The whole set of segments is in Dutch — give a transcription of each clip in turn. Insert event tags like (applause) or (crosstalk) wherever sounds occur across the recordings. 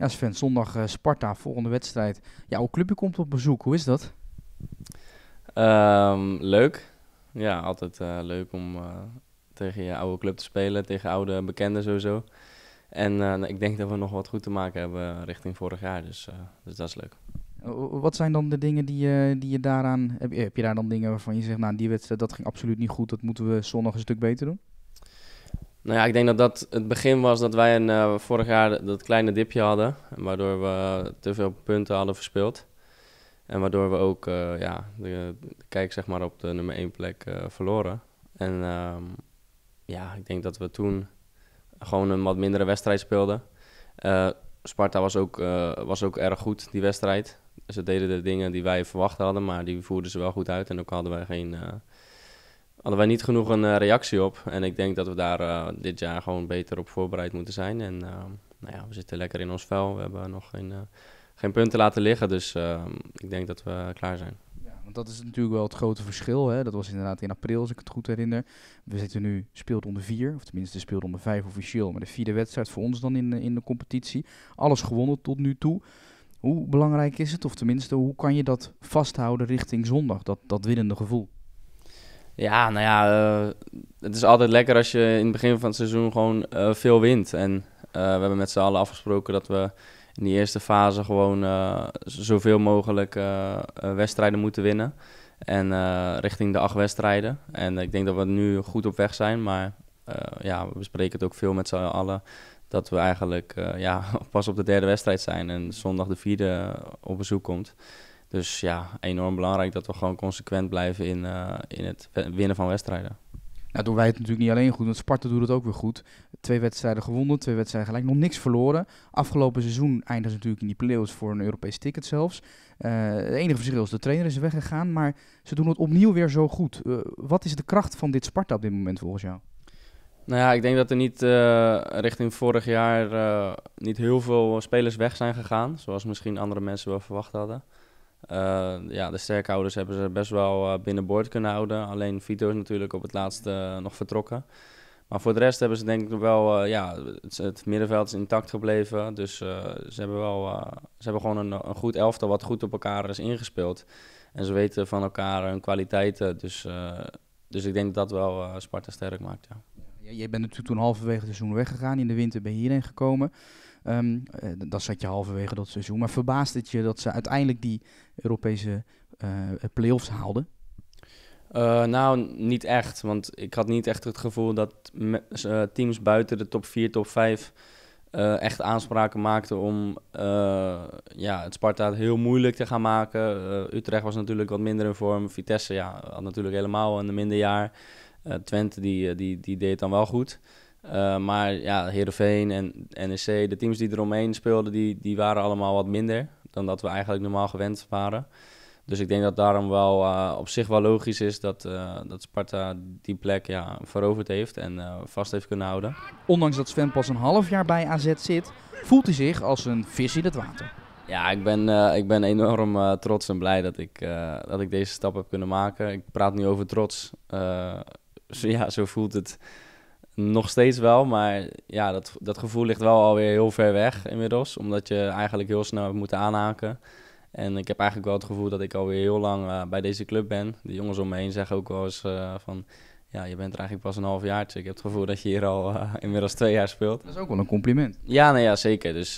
Ja, Sven, zondag eh, Sparta, volgende wedstrijd. Jouw clubje komt op bezoek, hoe is dat? Ehm, leuk. Ja, altijd eh, leuk om eh, tegen je oude club te spelen, tegen oude bekenden sowieso. En ik denk dat we nog wat goed te maken hebben richting vorig jaar, dus, dus dat is leuk. Wat zijn dan de dingen die, je, die je daaraan... Heb, heb je daar dan dingen waarvan je zegt, nou die wedstrijd dat ging absoluut niet goed, dat moeten we zondag een stuk beter doen? Nou ja, ik denk dat dat het begin was dat wij een, eh, vorig jaar dat kleine dipje hadden. Waardoor we te veel punten hadden verspeeld. En waardoor we ook eh, ja, de, kijk zeg maar, op de nummer 1 plek eh, verloren. En ehm, ja, ik denk dat we toen gewoon een wat mindere wedstrijd speelden. Sparta was ook, was ook erg goed, die wedstrijd. Ze deden de dingen die wij verwacht hadden, maar die voerden ze wel goed uit. En ook hadden wij geen hadden wij niet genoeg een eh, reactie op. En ik denk dat we daar eh, dit jaar gewoon beter op voorbereid moeten zijn. En eh, nou ja, we zitten lekker in ons vel. We hebben nog geen, punten laten liggen. Dus ehm, ik denk dat we klaar zijn. Want dat is natuurlijk wel het grote verschil. Hè? Dat was inderdaad in april, als ik het goed herinner. We zitten nu onder vier of tenminste onder vijf officieel. Maar de vierde wedstrijd voor ons dan in, in de competitie. Alles gewonnen tot nu toe. Hoe belangrijk is het, of tenminste, hoe kan je dat vasthouden richting zondag? Dat, dat winnende gevoel. Ja, nou ja, eh, het is altijd lekker als je in het begin van het seizoen gewoon eh, veel wint. En eh, we hebben met z'n allen afgesproken dat we in die eerste fase gewoon zoveel mogelijk wedstrijden moeten winnen. En richting de acht wedstrijden. En ik denk dat we nu goed op weg zijn. Maar ja, we bespreken het ook veel met z'n allen. Dat we eigenlijk ja, (laughs) pas op de derde wedstrijd zijn. En zondag de vierde op bezoek komt. Dus ja, enorm belangrijk dat we gewoon consequent blijven in, eh, in het winnen van wedstrijden. Nou, doen wij het natuurlijk niet alleen goed, want Sparta doet het ook weer goed. Twee wedstrijden gewonnen, twee wedstrijden gelijk, nog niks verloren. Afgelopen seizoen eindigde ze natuurlijk in die play-offs voor een Europees ticket zelfs. Eh, het enige verschil is de trainer is weggegaan, maar ze doen het opnieuw weer zo goed. Eh, wat is de kracht van dit Sparta op dit moment volgens jou? Nou ja, ik denk dat er niet richting vorig jaar niet heel veel spelers weg zijn gegaan, zoals misschien andere mensen wel verwacht hadden. Uh, ja, de sterkhouders hebben ze best wel eh, binnenboord kunnen houden. Alleen Vito is natuurlijk op het laatste eh, nog vertrokken. Maar voor de rest hebben ze denk ik wel, ja, het, middenveld is intact gebleven. Dus ze hebben wel, ze hebben gewoon een, een goed elftal wat goed op elkaar is ingespeeld. En ze weten van elkaar hun kwaliteiten. Dus, dus ik denk dat dat wel Sparta sterk maakt. Ja. Jij bent natuurlijk toen halverwege het seizoen weggegaan. In de winter ben je hierheen gekomen. Ehm, eh, dat zat je halverwege dat seizoen. Maar verbaast het je dat ze uiteindelijk die Europese eh, play-offs haalden? Eh, nou, niet echt. Want ik had niet echt het gevoel dat teams buiten de top 4, top 5 echt aanspraken maakten om ja, het Sparta heel moeilijk te gaan maken. Utrecht was natuurlijk wat minder in vorm. Vitesse ja, had natuurlijk helemaal een minderjaar. Twente die, die, die deed dan wel goed. Eh, maar ja, Heerenveen en NEC, de teams die eromheen speelden, die, die waren allemaal wat minder dan dat we eigenlijk normaal gewend waren. Dus ik denk dat daarom wel eh, op zich wel logisch is dat, eh, dat Sparta die plek ja, veroverd heeft en vast heeft kunnen houden. Ondanks dat Sven pas een half jaar bij AZ zit, voelt hij zich als een vis in het water. Ja, ik ben, ik ben enorm trots en blij dat ik, dat ik deze stap heb kunnen maken. Ik praat nu over trots. ja, zo voelt het nog steeds wel, maar ja, dat, dat gevoel ligt wel alweer heel ver weg inmiddels. Omdat je eigenlijk heel snel hebt moeten aanhaken. En ik heb eigenlijk wel het gevoel dat ik alweer heel lang eh, bij deze club ben. De jongens om me heen zeggen ook wel eens eh, van... Ja, je bent er eigenlijk pas een half jaartje. Ik heb het gevoel dat je hier al eh, (laughs) inmiddels twee jaar speelt. Dat is ook wel een compliment. Ja, nee, ja zeker. Dus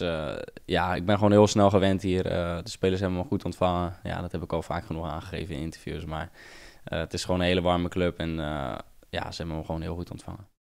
ja, ik ben gewoon heel snel gewend hier. de spelers hebben me goed ontvangen. Ja, dat heb ik al vaak genoeg aangegeven in interviews. Maar het is gewoon een hele warme club en ja, ze hebben me gewoon heel goed ontvangen.